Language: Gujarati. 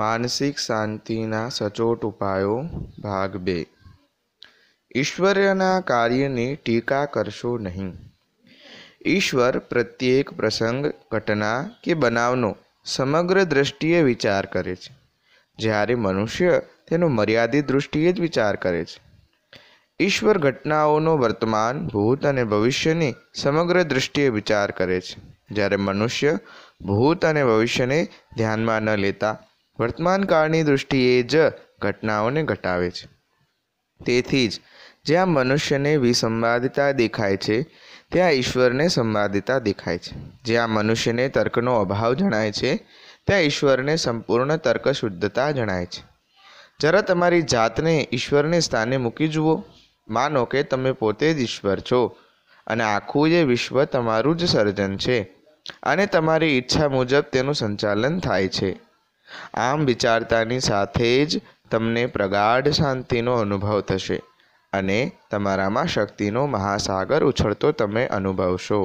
માનસિક શાંતિના સચોટ ઉપાયો ભાગ બે ઈશ્વરના કાર્યની ટીકા કરશો નહીં ઈશ્વર પ્રત્યેક પ્રસંગ ઘટના કે બનાવનો સમગ્ર દૃષ્ટિએ વિચાર કરે છે જ્યારે મનુષ્ય તેનો મર્યાદિત દૃષ્ટિએ જ વિચાર કરે છે ઈશ્વર ઘટનાઓનો વર્તમાન ભૂત અને ભવિષ્યની સમગ્ર દૃષ્ટિએ વિચાર કરે છે જ્યારે મનુષ્ય ભૂત અને ભવિષ્યને ધ્યાનમાં ન લેતા વર્તમાનકાળની દૃષ્ટિએ જ ઘટનાઓને ઘટાવે છે તેથી જ જ્યાં મનુષ્યને વિસંવાદિતા દેખાય છે ત્યાં ઈશ્વરને સંવાદિતા દેખાય છે જ્યાં મનુષ્યને તર્કનો અભાવ જણાય છે ત્યાં ઈશ્વરને સંપૂર્ણ તર્ક શુદ્ધતા જણાય છે જરા તમારી જાતને ઈશ્વરને સ્થાને મૂકી જુઓ માનો કે તમે પોતે જ ઈશ્વર છો અને આખું જે વિશ્વ તમારું જ સર્જન છે અને તમારી ઈચ્છા મુજબ તેનું સંચાલન થાય છે આમ વિચારતાની સાથે જ તમને પ્રગાઢ શાંતિનો અનુભવ થશે અને તમારામાં શક્તિનો મહાસાગર ઉછળતો તમે અનુભવશો